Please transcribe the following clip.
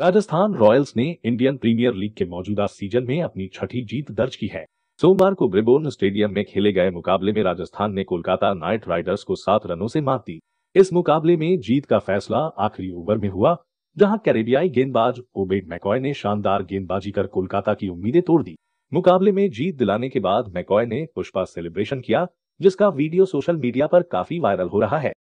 Rajasthan Royals ने Indian Premier League के मौजूदा सीजन में अपनी छठी जीत दर्ज की है सोमवार को ब्रिबोर्न स्टेडियम में खेले गए मुकाबले में राजस्थान ने कोलकाता नाइट राइडर्स को सात रनों से मात दी इस मुकाबले में जीत का फैसला आखिरी ओवर में हुआ जहां कैरेबियाई गेंदबाज ओबेड मैकॉय ने शानदार गेंदबाजी कर कोलकाता की उम्मीदें तोड़ दी मुकाबले में जीत दिलाने के बाद मैकॉय ने पुष्पा सेलिब्रेशन किया जिसका वीडियो सोशल मीडिया पर काफी वायरल हो रहा है